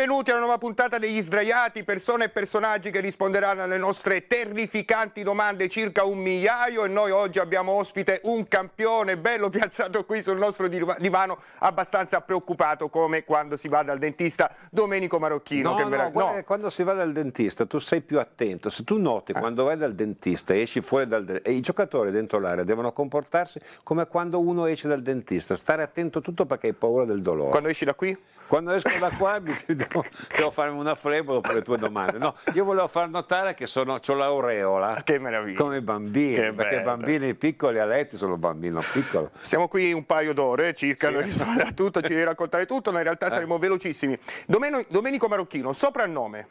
Benvenuti alla nuova puntata degli sdraiati, persone e personaggi che risponderanno alle nostre terrificanti domande, circa un migliaio e noi oggi abbiamo ospite un campione bello piazzato qui sul nostro divano, abbastanza preoccupato come quando si va dal dentista, Domenico Marocchino. No, che no, vera... no. quando si va dal dentista tu sei più attento, se tu noti ah. quando vai dal dentista esci fuori dal dentista, e i giocatori dentro l'area devono comportarsi come quando uno esce dal dentista, stare attento tutto perché hai paura del dolore. Quando esci da qui? Quando esco da qua devo, devo farmi una flebo dopo le tue domande. No, io volevo far notare che sono, ho l'aureola. Ah, che meraviglia. Come bambini, che perché bello. bambini piccoli a letto sono bambino piccolo. Siamo qui un paio d'ore circa, sì. non rispondo tutto, ci devi raccontare tutto, ma in realtà eh. saremo eh. velocissimi. Domenico, Domenico Marocchino, soprannome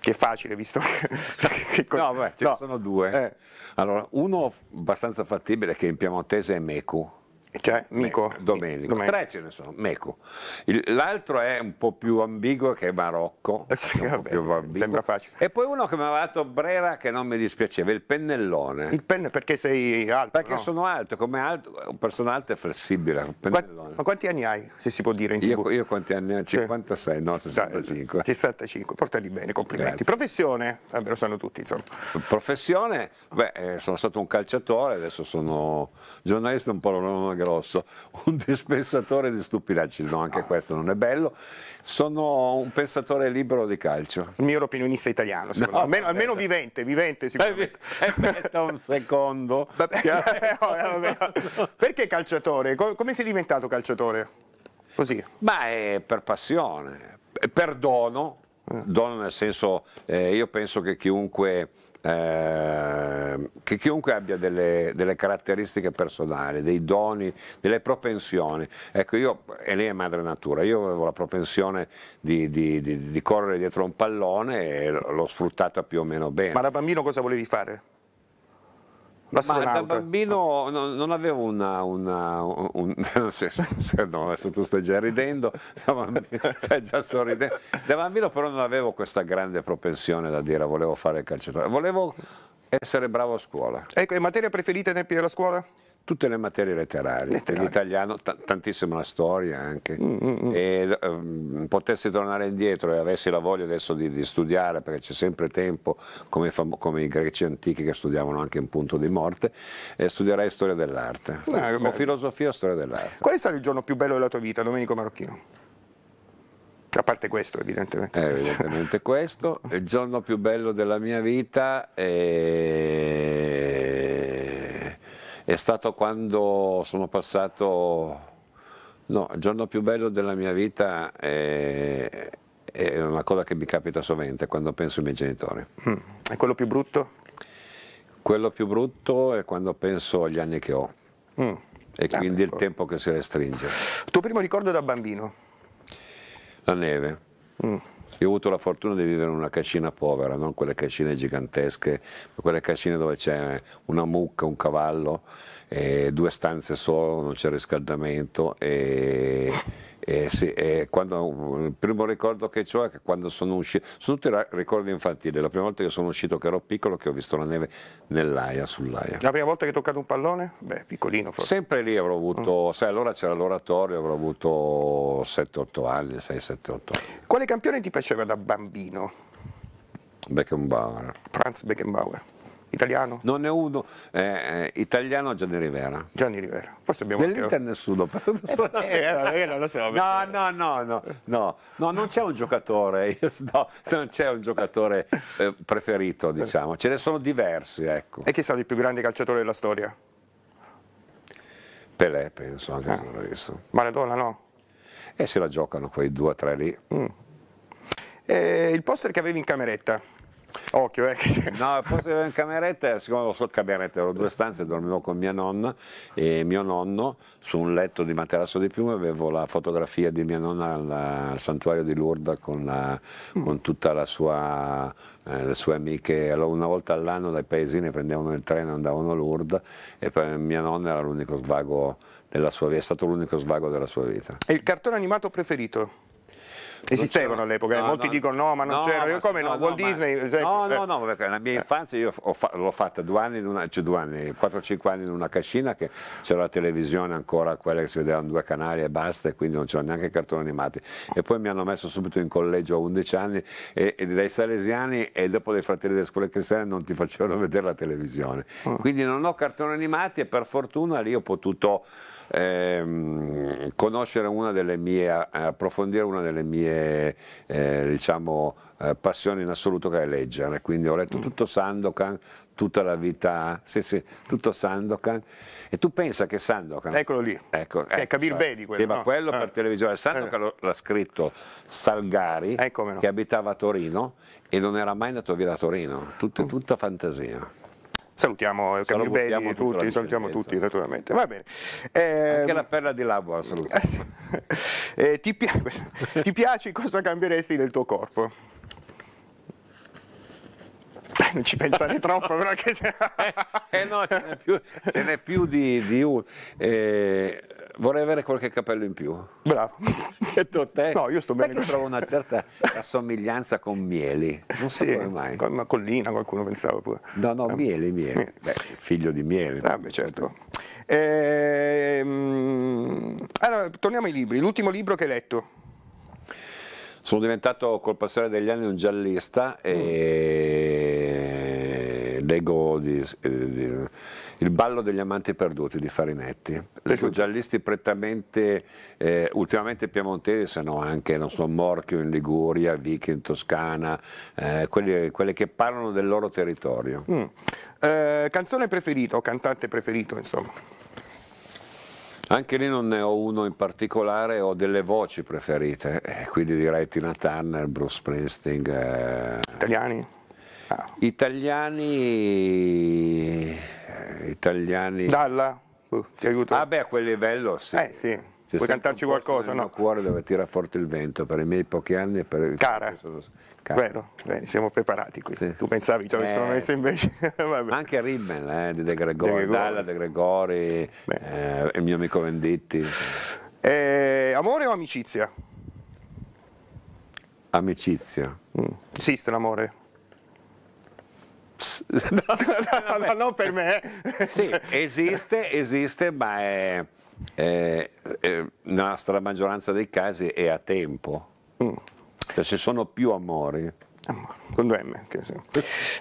che è facile visto che... no, beh, ce ne sono due. Eh. Allora, uno abbastanza fattibile che in piemontese è Meku. Cioè, Mico? Domenico. Domenico. Tre ce ne sono, Meco. l'altro è un po' più ambiguo che è Marocco. Eh sì, è vabbè, ambiguo. Sembra facile. E poi uno che mi aveva dato Brera che non mi dispiaceva, il pennellone. Il penne perché sei alto? Perché no? sono alto, come alto, persona alta è flessibile. Pennellone. ma quanti anni hai, se si può dire in io, io, quanti anni ho? 56, sì. no, 65. 65, portali bene, complimenti. Grazie. Professione? Vabbè, lo sanno tutti, insomma. Professione? Beh, eh, sono stato un calciatore, adesso sono giornalista un po' non rosso, un dispensatore di stupidacci, no anche questo non è bello, sono un pensatore libero di calcio. Il mio opinionista italiano, no, almeno, almeno, vivente, vivente eh, sicuramente. Eh, aspetta un secondo. Vabbè, vabbè, eh, vabbè. Perché calciatore? Come sei diventato calciatore? Così. Ma è per passione, per dono, eh. Dono nel senso, eh, io penso che chiunque, eh, che chiunque abbia delle, delle, caratteristiche personali, dei doni, delle propensioni. Ecco, io, e lei è madre natura, io avevo la propensione di, di, di, di correre dietro un pallone e l'ho sfruttata più o meno bene. Ma da bambino cosa volevi fare? Ma da bambino no, non avevo una... una un, se, se, no, adesso tu stai già ridendo, bambino, stai già sorridendo. Da bambino però non avevo questa grande propensione da dire volevo fare il calciatore, volevo essere bravo a scuola. Ecco, e materia preferita ai tempi della scuola? tutte le materie letterarie, letterarie. l'italiano, tantissimo la storia anche, mm, mm, mm. e um, ehm, potessi tornare indietro e avessi la voglia adesso di, di studiare, perché c'è sempre tempo, come, come, i greci antichi che studiavano anche in punto di morte, eh, studierei storia dell'arte, ah, o filosofia o storia dell'arte. Qual è stato il giorno più bello della tua vita, Domenico Marocchino? A parte questo, evidentemente. Eh, evidentemente questo. Il giorno più bello della mia vita è è stato quando sono passato, no, il giorno più bello della mia vita è, è una cosa che mi capita sovente quando penso ai miei genitori. Mm. E quello più brutto? Quello più brutto è quando penso agli anni che ho mm. e ah, quindi ecco. il tempo che si restringe. tuo primo ricordo da bambino? La neve. Mm. Io ho avuto la fortuna di vivere in una cascina povera, non quelle cascine gigantesche, ma quelle cascine dove c'è una mucca, un cavallo, due stanze solo, non c'è riscaldamento e eh, se, eh, quando, mm, il primo ricordo che ho è che quando sono uscito, sono tutti ricordi infantili, la prima volta che sono uscito che ero piccolo che ho visto la neve nell'AIA, sull'AIA. La prima volta che hai toccato un pallone? Beh, piccolino forse. Sempre lì avrò avuto, mm. sai allora c'era l'oratorio, avrò avuto 7-8 anni, 6-7-8 anni. Quale campione ti piaceva da bambino? Beckenbauer. Franz Beckenbauer. Italiano? Non ne uno, eh, eh, italiano Gianni Rivera. Gianni Rivera, forse abbiamo Dell'Inter anche... nessuno, però... Eh, era, era, eh, lo so, no, no, no, no, no, no, non c'è un giocatore, no, non c'è un giocatore eh, preferito, diciamo, ce ne sono diversi, ecco. E chi è stato il più grande calciatore della storia? Pelé, penso, anche ah. l'ho visto. Ah. Maradona no? E se la giocano quei due o tre lì. Mm. il poster che avevi in cameretta, Occhio, eh. no, forse ero in cameretta, siccome avevo solo cameretta, ero due stanze, dormivo con mia nonna e mio nonno su un letto di materasso di piume avevo la fotografia di mia nonna alla, al santuario di Lourdes con, la, mm. con tutta la sua eh, le sue amiche una volta all'anno dai paesini prendevano il treno e andavano a Lourdes e mia nonna era l'unico svago della sua vita, è stato l'unico svago della sua vita. E il cartone animato preferito? Esistevano all'epoca, eh, no, molti no, dicono no ma non c'erano, io come no, Walt Disney... Ma... Esempio, no, no, eh. no, perché nella mia infanzia io fa... l'ho fatta due anni, cioè due anni, 4-5 anni in una cascina che c'era la televisione ancora, quella che si vedevano due canali e basta, e quindi non c'erano neanche cartoni animati. E poi mi hanno messo subito in collegio a 11 anni e, e dai salesiani e dopo dei fratelli delle scuole cristiane non ti facevano vedere la televisione. Ah. Quindi non ho cartoni animati e per fortuna lì ho potuto ehm, conoscere una delle mie, eh, approfondire una delle mie eh, diciamo, eh, passioni in assoluto che è leggere, quindi ho letto mm. tutto Sandokan, tutta la vita, sì, sì, tutto Sandokan. E tu pensa che Sandokan... Eccolo lì, ecco, ecco, è eh, Kabir cioè, Bedi quello. Sì, no? quello eh. per televisione. Sandokan eh. l'ha scritto Salgari, eh, no. che abitava a Torino e non era mai andato via da Torino. Tutta, mm. tutta fantasia. Salutiamo Camillo Belli, tutti, salutiamo tutti naturalmente. Va bene. Eh, Anche ehm, la perla di Labo la saluta. eh, ti, pi ti piace cosa cambieresti del tuo corpo? Eh, non ci pensare troppo però che... eh, eh no ce n'è più, ce più di, di uno eh, Vorrei avere qualche capello in più. Bravo. E tu te? No, io sto bene così. trovo una certa assomiglianza con Mieli. Non so sì, come mai. Con una collina qualcuno pensava pure. No, no, eh, Mieli, Mieli. mieli. Beh, figlio di Mieli. Ah, beh, certo. Ehm... Allora, torniamo ai libri. L'ultimo libro che hai letto? Sono diventato col passare degli anni un giallista mm. e leggo di, eh, di, Il ballo degli amanti perduti di Farinetti, leggo giallisti prettamente, eh, ultimamente piemontesi, se no, anche non so, Morchio in Liguria, Vichi in Toscana, eh, quelli, quelli, che parlano del loro territorio. Mm. Eh, canzone preferita o cantante preferito, insomma? Anche lì non ne ho uno in particolare, ho delle voci preferite, eh, quindi direi Tina Turner, Bruce Springsteen. Eh... Italiani? Italiani... Eh, italiani... Dalla? Uh, ti aiuto? Ah beh, a quel livello sì. Eh sì. C'è Puoi cantarci qualcosa? No. Il cuore dove tira forte il vento, per i miei pochi anni per... Cara, Cara. vero, Bene, siamo preparati qui. Sì. Tu pensavi ci avessero eh, messo invece... anche Rimmel, eh, di De Gregori, De Gregori. Dalla De Gregori, eh, il mio amico Venditti. Eh, amore o amicizia? Amicizia. Mm. Esiste l'amore? no, no, no, non per me. Eh. sì, esiste, esiste, ma è, è, è, nella stramaggioranza dei casi è a tempo. Mm. Cioè, ci sono più amori. Amore. Con due M.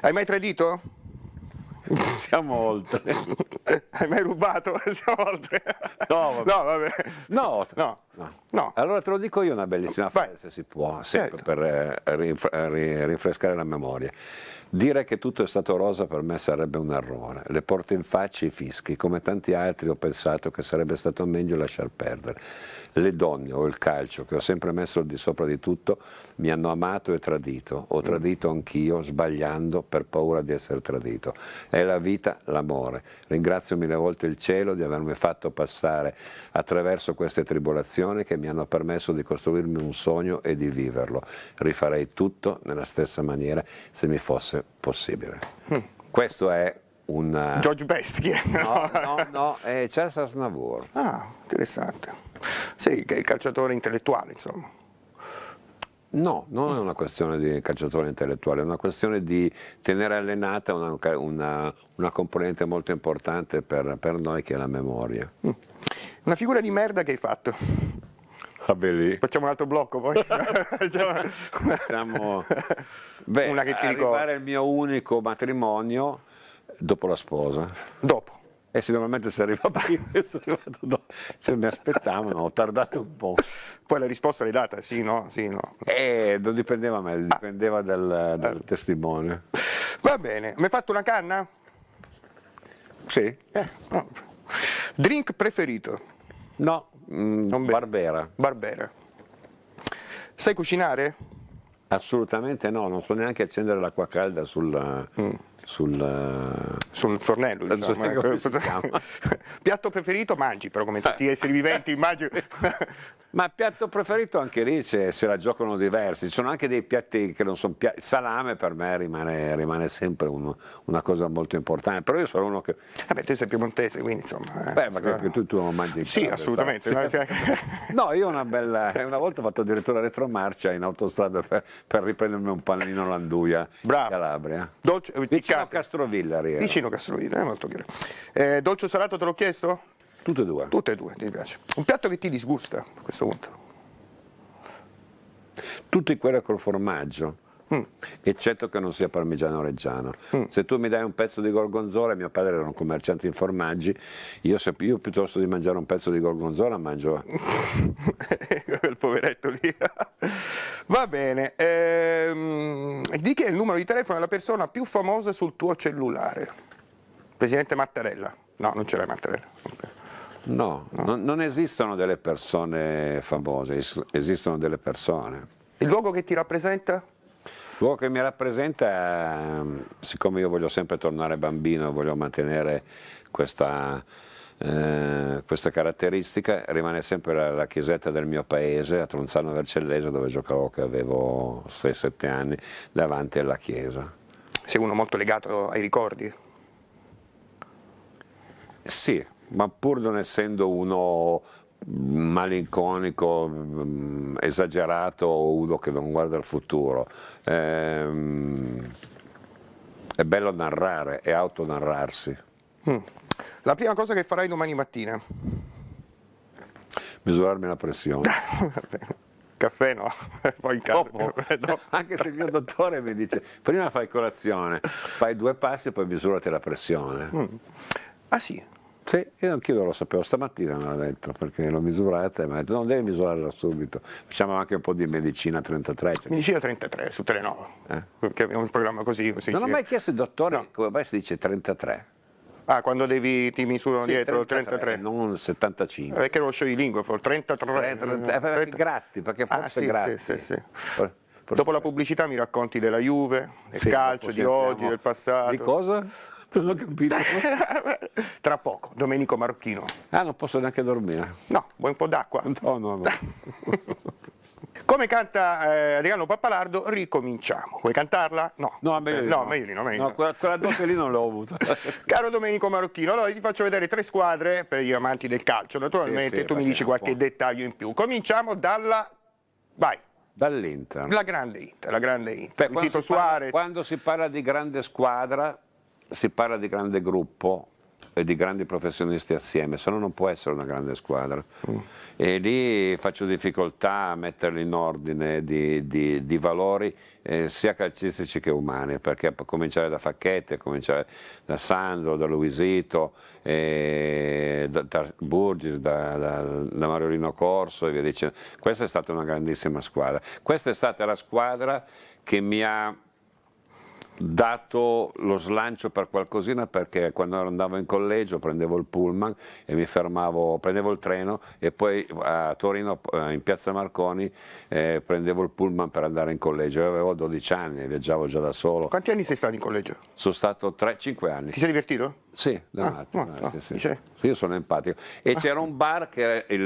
Hai mai tradito? Siamo oltre. Hai mai rubato? Siamo oltre. No, vabbè. No, vabbè. no. no. No. Allora te lo dico io una bellissima frase, se si può, certo. per eh, rinfrescare la memoria. Dire che tutto è stato rosa per me sarebbe un errore. Le porto in faccia i fischi, come tanti altri ho pensato che sarebbe stato meglio lasciar perdere. Le donne o il calcio, che ho sempre messo al di sopra di tutto, mi hanno amato e tradito. Ho mm. tradito anch'io, sbagliando per paura di essere tradito. È la vita, l'amore. Ringrazio mille volte il cielo di avermi fatto passare attraverso queste tribolazioni passione che mi hanno permesso di costruirmi un sogno e di viverlo. Rifarei tutto nella stessa maniera se mi fosse possibile. Mm. Questo è un... Eh, George Best? Chi è? No, no, no, è Charles Aznavour. Ah, interessante. Sì, che è il calciatore intellettuale, insomma. No, non è una questione di calciatore intellettuale, è una questione di tenere allenata una, una, una componente molto importante per, per noi che è la memoria. Mm. Una figura di merda che hai fatto. Vabbè lì. Facciamo un altro blocco poi. Siamo... Beh, Una che ti arrivare al mio unico matrimonio dopo la sposa. Dopo? Eh, e se normalmente si arriva prima, se mi aspettavano, ho tardato un po'. Poi la risposta l'hai data, sì, no, sì, no. Eh, non dipendeva da me, dipendeva ah. dal, dal testimone. Va bene, mi hai fatto una canna? Sì. Eh. Oh. Drink preferito? No, mm, Barbera. Barbera. Sai cucinare? Assolutamente no, non so neanche accendere l'acqua calda sul, mm. sul, sul fornello. Diciamo. Ecco. Piatto preferito? Mangi, però come tutti gli esseri viventi immagino. Ma piatto preferito anche lì se, se la giocano diversi, ci sono anche dei piatti che non sono piatti, salame per me rimane, rimane sempre un, una cosa molto importante, però io sono uno che... Vabbè, eh tu sei piemontese, quindi insomma... Eh, Beh, ma che, tu, tu non mangi... Sì, padre, assolutamente. No, sì. no, io una bella... Una volta ho fatto addirittura retromarcia in autostrada per, per riprendermi un pannino landuia Bravo. in Calabria. Dolce, eh, Vicino a Castrovillari. Vicino a Castrovillari, eh, molto chiaro. Eh, dolce o salato te l'ho chiesto? Tutte e due? Tutte e due, ti piace. Un piatto che ti disgusta a questo punto? Tutti quelli col formaggio. Mm. eccetto che non sia parmigiano reggiano. Mm. Se tu mi dai un pezzo di gorgonzola, mio padre era un commerciante in formaggi, io, se, io piuttosto di mangiare un pezzo di gorgonzola mangio... Eh. Quel poveretto lì. Va bene, ehm, di che è il numero di telefono della persona più famosa sul tuo cellulare? Presidente Mattarella. No, non ce l'hai Mattarella. Okay. No, no? Non, non esistono delle persone famose, esistono delle persone. Il luogo che ti rappresenta? Il luogo che mi rappresenta, ehm, siccome io voglio sempre tornare bambino, voglio mantenere questa, eh, questa caratteristica, rimane sempre la, la, chiesetta del mio paese, a Tronzano Vercellese, dove giocavo che avevo 6-7 anni, davanti alla chiesa. Sei uno molto legato ai ricordi? Sì, ma pur non essendo uno malinconico, mm, esagerato o uno che non guarda il futuro. Ehm, è bello narrare, è autonarrarsi. Mm. La prima cosa che farai domani mattina? Misurarmi la pressione. Caffè no, poi in casa. Oh, no. Anche se il mio dottore mi dice, prima fai colazione, fai due passi e poi misurati la pressione. Mm. Ah sì, sì, io anch'io lo sapevo, stamattina me l'ha detto, perché l'ho misurata e mi ha detto non devi misurarla subito, facciamo anche un po' di medicina 33. Cioè. Medicina 33 su Telenova, eh? perché è un programma così. così non ho mai chiesto il dottore no. come mai si dice 33. Ah, quando devi, ti misurano sì, dietro 33, 33. Non 75. Perché eh, lo scioglilingue, 33. 33 30. Eh, eh Gratti, perché ah, forse ah, sì, gratti. Sì, sì, sì. Dopo la pubblicità mi racconti della Juve, del calcio di oggi, del passato. Di cosa? non ho capito. Tra poco, Domenico Marocchino. Ah, non posso neanche dormire. No, vuoi un po' d'acqua? No, no, no. Come canta eh, Adriano Pappalardo, ricominciamo. Vuoi cantarla? No, no, eh, meglio, di no, no. meglio Meglio no, quella, quella doppia lì non l'ho avuta. Caro Domenico Marocchino, allora ti faccio vedere tre squadre per gli amanti del calcio, naturalmente, sì, sì, tu mi dici qualche po'. dettaglio in più. Cominciamo dalla... Vai. Dall'Inter. La grande Inter, la grande Inter. Beh, quando, si parla, Suarez... quando si parla di grande squadra, si parla di grande gruppo e di grandi professionisti assieme, se no non può essere una grande squadra. Mm. E lì faccio difficoltà a metterli in ordine di, di, di valori eh, sia calcistici che umani, perché a cominciare da Facchette, a cominciare da Sandro, da Luisito, eh, da, da, Burgis, da, da, da Mariolino Corso e via dicendo. Questa è stata una grandissima squadra. Questa è stata la squadra che mi ha dato lo slancio per qualcosina perché quando andavo in collegio prendevo il pullman e mi fermavo, prendevo il treno e poi a Torino eh, in piazza Marconi eh, prendevo il pullman per andare in collegio, Io avevo 12 anni e viaggiavo già da solo. Quanti anni sei stato in collegio? Sono stato 3, 5 anni. Ti sei divertito? Sì, Damati. Ah, no, no, ah, eh, sì, ah, sì. sì, io sono empatico. E ah. c'era un bar che era il,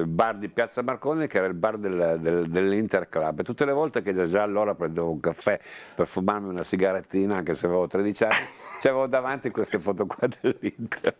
il, bar di Piazza Marconi, che era il bar del, del, dell'Interclub. E tutte le volte che già, allora prendevo un caffè per fumarmi una sigarettina, anche se avevo 13 anni, c'avevo davanti queste foto qua dell'Inter.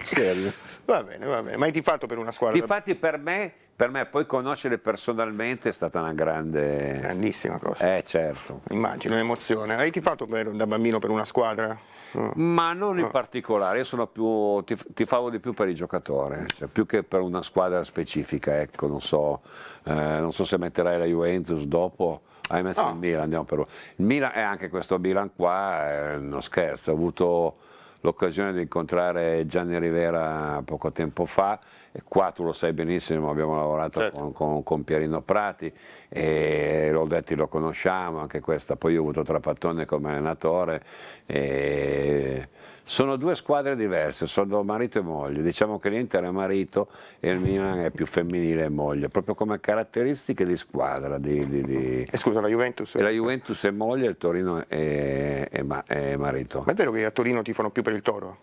Serio. Va bene, va bene. Ma hai tifato per una squadra? Difatti per me, per me poi conoscere personalmente è stata una grande... Grandissima cosa. Eh certo. Immagino, un'emozione. Hai tifato per, da bambino per una squadra? Mm. ma non in mm. particolare, io più, ti, ti favo di più per il giocatore, cioè più che per una squadra specifica, ecco, non so, eh, non so se metterai la Juventus dopo. Hai messo no. il Milan, andiamo per il Milan e eh, anche questo Milan qua, eh, non scherzo, ho avuto l'occasione di incontrare Gianni Rivera poco tempo fa e qua tu lo sai benissimo, abbiamo lavorato certo. con, con, con, Pierino Prati e l'ho detto, lo conosciamo, anche questa, poi ho avuto Trapattone come allenatore. E... Sono due squadre diverse, sono marito e moglie, diciamo che l'Inter è marito e il Milan è più femminile e moglie, proprio come caratteristiche di squadra. Di, di, di... E scusa, la Juventus? E la Juventus è moglie e il Torino è, è, è marito. Ma è vero che a Torino ti fanno più per il Toro?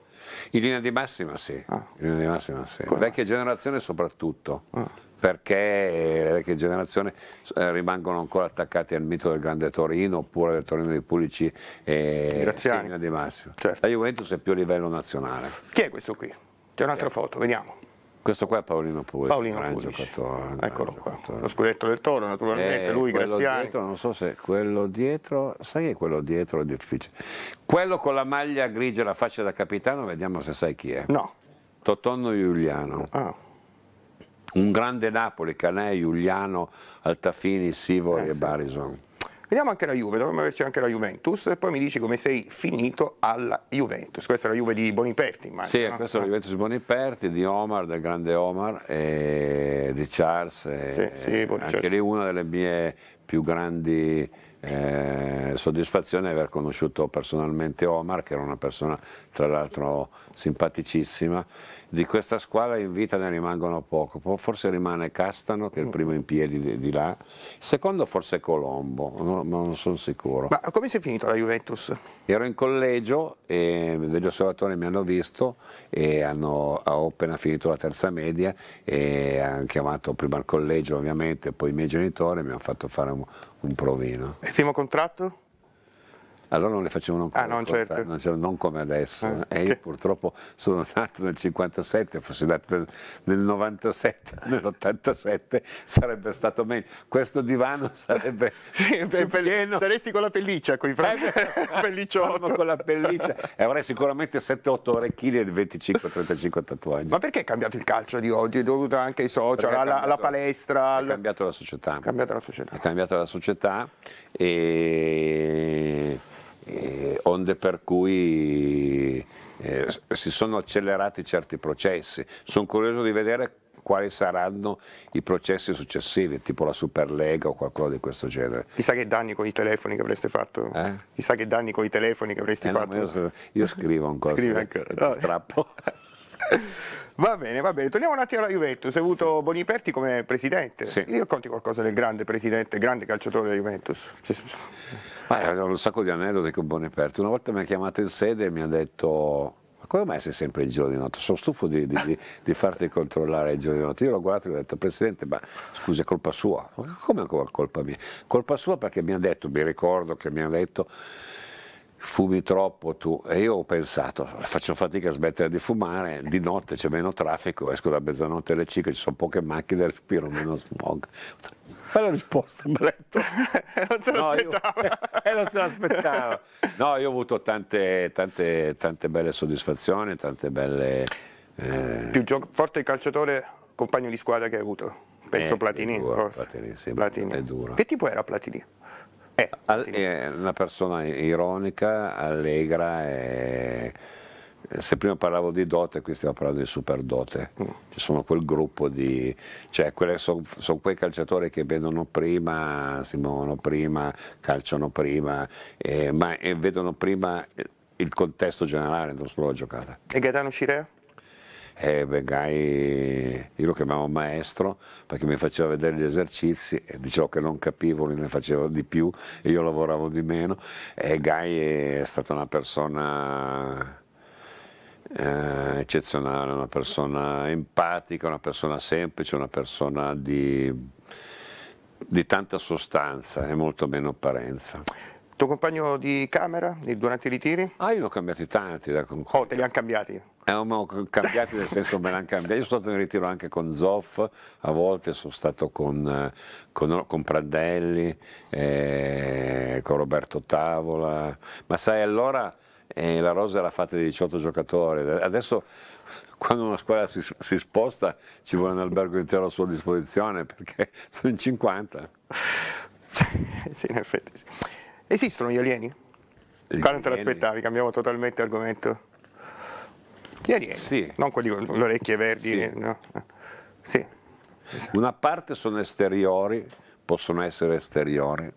In linea di massima sì, ah. di massima, sì. vecchia generazione soprattutto. Ah perché eh, le vecchie generazioni eh, rimangono ancora attaccate al mito del grande Torino oppure del Torino dei Pulici e eh, in linea Di massima. Certo. La Juventus è più a livello nazionale. Chi è questo qui? C'è un'altra certo. foto, vediamo. Questo qua è Paolino Puglisi. Paolino Giocatore, Eccolo qua. Lo scudetto del Toro, naturalmente, eh, lui, Graziani. Dietro, non so se quello dietro, sai che quello dietro è difficile. Quello con la maglia grigia e la faccia da capitano, vediamo se sai chi è. No. Totonno Giuliano. Ah. Un grande Napoli, Canè, Giuliano, Altafini, Sivori eh, e sì. Barison. Vediamo anche la Juve, dovremmo averci anche la Juventus e poi mi dici come sei finito alla Juventus. Questa è la Juve di Boniperti, immagino. Sì, questa è la eh. Juventus di Boniperti, di Omar, del grande Omar, e di Charles, e sì, sì, anche certo. lì una delle mie più grandi... Eh, è aver conosciuto personalmente Omar, che era una persona tra l'altro simpaticissima di questa squadra in vita ne rimangono poco, forse rimane Castano che è il mm. primo in piedi di, di là, il secondo forse Colombo, non, non sono sicuro. Ma come si è finita la Juventus? Ero in collegio e degli osservatori mi hanno visto e hanno, ho appena finito la terza media e hanno chiamato prima il collegio ovviamente, poi i miei genitori mi hanno fatto fare un, un provino. E il primo contratto? Allora non le facevano ancora ah, non, certo. non, cioè, non, come adesso. Ah, eh. E io purtroppo sono nato nel 57, fossi nato nel, nel 97, nell'87 sarebbe stato meglio. Questo divano sarebbe sì, pieno. Saresti con la pelliccia, con i fratelli. Eh, con la pelliccia e avrei sicuramente 7-8 orecchini e 25-35 tatuaggi. Ma perché è cambiato il calcio di oggi? È dovuto anche ai social, alla, cambiato, alla, palestra? È cambiato la società. È cambiato la società. È cambiata la società e eh, onde per cui eh, si sono accelerati certi processi. Sono curioso di vedere quali saranno i processi successivi, tipo la Superlega o qualcosa di questo genere. Chissà che danni con i telefoni che avreste fatto. Eh? Chissà che danni con i telefoni che avresti eh fatto. No, io, io, scrivo ancora. Scrivo ancora. Strappo. Va bene, va bene. Torniamo un attimo alla Juventus. Hai avuto sì. Boniperti come presidente. Sì. Io conti qualcosa del grande presidente, grande calciatore della Juventus. Ma ho un sacco di aneddoti con Boniperti. Una volta mi ha chiamato in sede e mi ha detto ma come mai sei sempre il giorno di notte? Sono stufo di, di, di, di farti controllare il giorno di notte. Io l'ho guardato e gli ho detto, Presidente, ma scusa, è colpa sua. Ma come è colpa mia? Colpa sua perché mi ha detto, mi ricordo che mi ha detto fumi troppo tu e io ho pensato faccio fatica a smettere di fumare di notte c'è meno traffico esco da mezzanotte alle 5 ci sono poche macchine respiro meno smog bella risposta Beretto non se l'aspettavo no, eh, non se l'aspettavo no io ho avuto tante, tante, tante belle soddisfazioni tante belle eh... più forte calciatore compagno di squadra che hai avuto penso eh, Platini, duro, forse. Platini, sì, Platini. Che tipo era Platini? È eh, eh, una persona ironica, allegra e se prima parlavo di dote, qui stiamo parlando di superdote. Mm. sono quel gruppo di. cioè sono so quei calciatori che vedono prima, si muovono prima, calciano prima, eh, ma eh, vedono prima il contesto generale, non solo la giocata. E Gaetano Cirea? e vengai, io lo chiamavo maestro perché mi faceva vedere gli esercizi e dicevo che non capivo, lui ne faceva di più e io lavoravo di meno e Guy è stata una persona eh, eccezionale, una persona empatica, una persona semplice, una persona di, di tanta sostanza e molto meno apparenza. Tuo compagno di camera durante i ritiri? Ah, io ne ho cambiati tanti. Da... Oh, te li hanno cambiati? Eh, Abbiamo cambiato nel senso me l'hanno cambiato. Io sono stato in ritiro anche con Zoff, a volte sono stato con, eh, con, con Prandelli, eh, con Roberto Tavola, ma sai allora eh, la rosa era fatta di 18 giocatori, adesso quando una squadra si, si, sposta ci vuole un albergo intero a sua disposizione perché sono in 50. sì, in effetti sì. Esistono gli alieni? Quando te l'aspettavi, cambiamo totalmente argomento. Ieri, sì. non quelli con le orecchie verdi. Sì. No? Sì. Una parte sono esteriori, possono essere esteriori,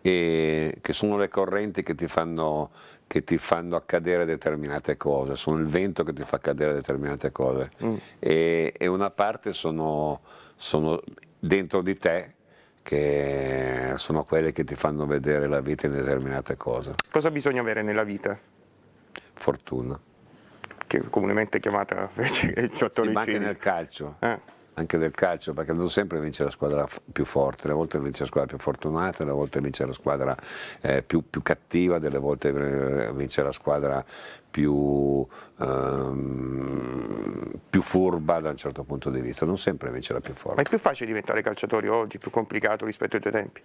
e che sono le correnti che ti, fanno, che ti fanno accadere determinate cose, sono il vento che ti fa accadere determinate cose, mm. e, e, una parte sono, sono dentro di te che sono quelle che ti fanno vedere la vita in determinate cose. Cosa bisogna avere nella vita? Fortuna che comunemente chiamata invece Ciottolini. Sì, ma anche nel calcio. Eh? anche del calcio, perché non sempre vince la squadra più forte, le volte vince la squadra più fortunata, le volte vince la squadra eh, più, più, cattiva, delle volte eh, vince la squadra più, ehm, più, furba da un certo punto di vista, non sempre vince la più forte. Ma è più facile diventare calciatori oggi, più complicato rispetto ai tuoi tempi?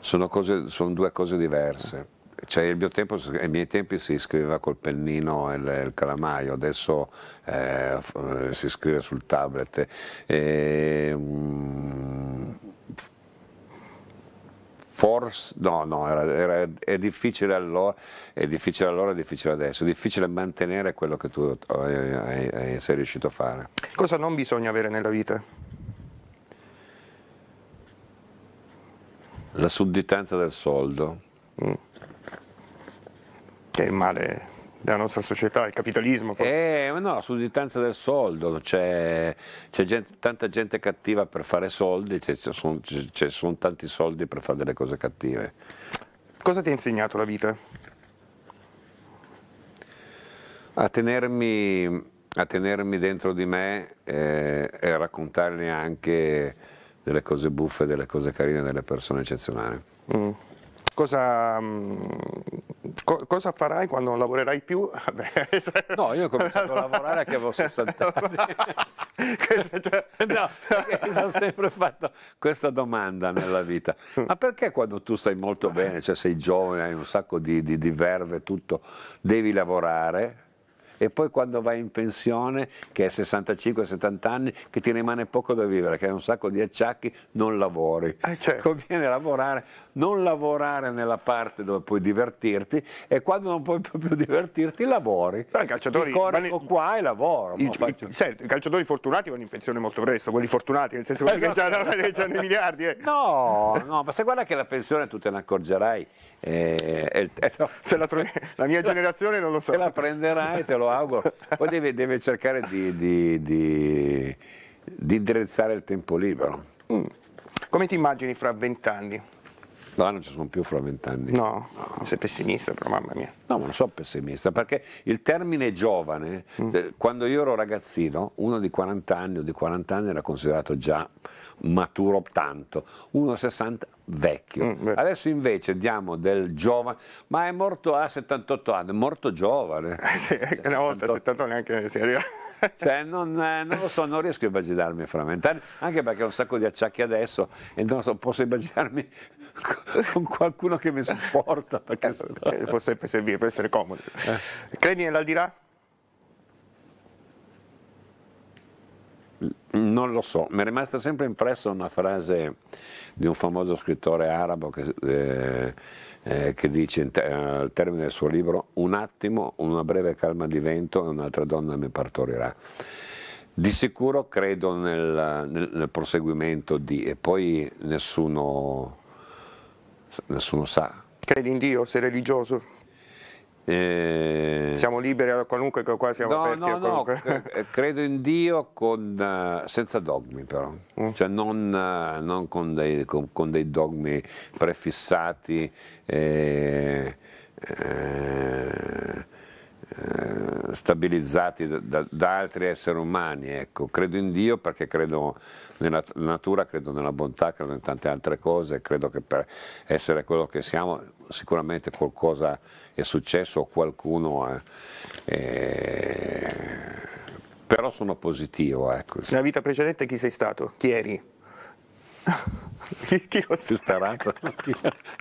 Sono, cose, sono due cose diverse cioè, il mio tempo, ai miei tempi si scriveva col pennino e il, il, calamaio, adesso eh, eh, si scrive sul tablet. E, mm, forse, no, no, era, era, è, difficile allora, è difficile allora, è difficile adesso, è difficile mantenere quello che tu hai, hai, sei riuscito a fare. Cosa non bisogna avere nella vita? La sudditanza del soldo. Mm che è il male della nostra società, il capitalismo. Forse. Eh, ma no, la sudditanza del soldo, c'è, tanta gente cattiva per fare soldi, ci sono son tanti soldi per fare delle cose cattive. Cosa ti ha insegnato la vita? A tenermi, a tenermi dentro di me eh, e a raccontarne anche delle cose buffe, delle cose carine, delle persone eccezionali. Mm cosa, mm, co cosa farai quando non lavorerai più? no, io ho cominciato a lavorare che avevo 60 anni. no, mi sono sempre fatto questa domanda nella vita. Ma perché quando tu stai molto bene, cioè sei giovane, hai un sacco di, di, di verve e tutto, devi lavorare? e poi quando vai in pensione, che è 65-70 anni, che ti rimane poco da vivere, che hai un sacco di acciacchi, non lavori. Eh, cioè. Conviene lavorare, non lavorare nella parte dove puoi divertirti e quando non puoi più divertirti lavori. Però i calciatori Ti corro qua e lavoro. I, i, se, I, calciatori fortunati vanno in pensione molto presto, quelli fortunati, nel senso eh, quelli no, che già hanno i miliardi. Eh. No, no, ma se guarda che la pensione tu te ne accorgerai. Eh, no. la, la, mia generazione non lo So. Te la prenderai te lo lo auguro. Poi deve, deve cercare di, di, di, di, indirizzare il tempo libero. Mm. Come ti immagini fra vent'anni? No, non ci sono più fra vent'anni. No, no, sei pessimista però, mamma mia. No, ma non sono pessimista, perché il termine giovane, mm. Eh, quando io ero ragazzino, uno di 40 anni o di 40 anni era considerato già maturo tanto, uno 60 vecchio. Mm, Adesso invece diamo del giovane, ma è morto a 78 anni, è morto giovane. sì, cioè, una volta 78... 78 neanche si arriva. Cioè, non, eh, non, lo so, non riesco a immaginarmi fra vent'anni, anche perché ho un sacco di acciacchi adesso e non so, posso immaginarmi con qualcuno che mi supporta. Perché eh, eh, Può sempre servire, può essere comodo. Eh. Credi nell'aldilà? Non lo so, mi è rimasta sempre impressa una frase di un famoso scrittore arabo che, eh, eh, che dice eh, al termine del suo libro un attimo, una breve calma di vento e un'altra donna mi partorirà. Di sicuro credo nel, nel, nel proseguimento di, e poi nessuno nessuno sa. Credi in Dio? Sei religioso? Eh... Siamo liberi a qualunque, qua siamo no, aperti no, a qualunque. No, credo in Dio con, eh, senza dogmi però, mm. cioè non, eh, non con, dei, con, con, dei, dogmi prefissati. Eh, eh, eh, stabilizzati da, da, da, altri esseri umani. Ecco. Credo in Dio perché credo nella natura, credo nella bontà, credo in tante altre cose, credo che per essere quello che siamo sicuramente qualcosa è successo o qualcuno... È, eh, è... Eh, però sono positivo. Ecco. Nella vita precedente chi sei stato? Chi eri? Chi lo Disperato.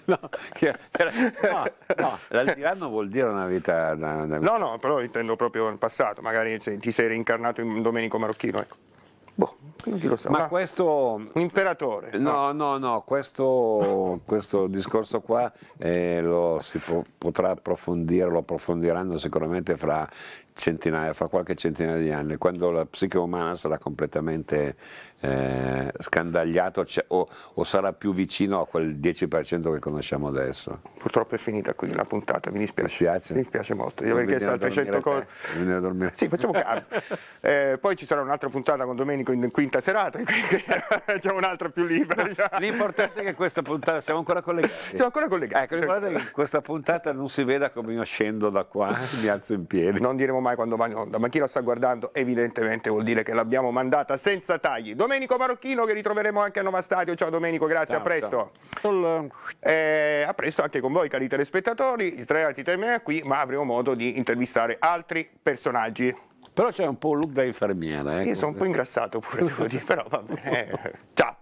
no, che, cioè, no, no, l'aldilà non vuol dire una vita, una vita, No, no, però intendo proprio il passato, magari se ti sei reincarnato in Domenico Marocchino, ecco. Boh. Quindi lo sa. Ma, ma questo... Un imperatore. No, no, no, no questo, questo, discorso qua eh, lo si po potrà approfondire, lo approfondiranno sicuramente fra centinaia, fra qualche centinaia di anni, quando la psiche umana sarà completamente eh, scandagliata cioè, o, o, sarà più vicino a quel 10% che conosciamo adesso. Purtroppo è finita qui la puntata, mi dispiace. Mi dispiace, molto, di aver chiesto altre cose. Sì, facciamo caso. eh, poi ci sarà un'altra puntata con Domenico in, in quinta serata, quindi c'è un'altra più libera. No, diciamo. l'importante è che questa puntata, siamo ancora collegati. Siamo ancora collegati. Ecco, l'importante è che questa puntata non si veda come io scendo da qua mi alzo in piedi. Non diremo mai quando va in onda, ma chi la sta guardando evidentemente vuol dire che l'abbiamo mandata senza tagli. Domenico Marocchino che ritroveremo anche a Nova Stadio. Ciao Domenico, grazie, ciao, a presto. Eh, a presto anche con voi cari telespettatori. Israele ti termina qui, ma avremo modo di intervistare altri personaggi. Però c'è un po' look da infermiera. Eh. Io sono un po' ingrassato pure, devo dire, però va bene. Ciao!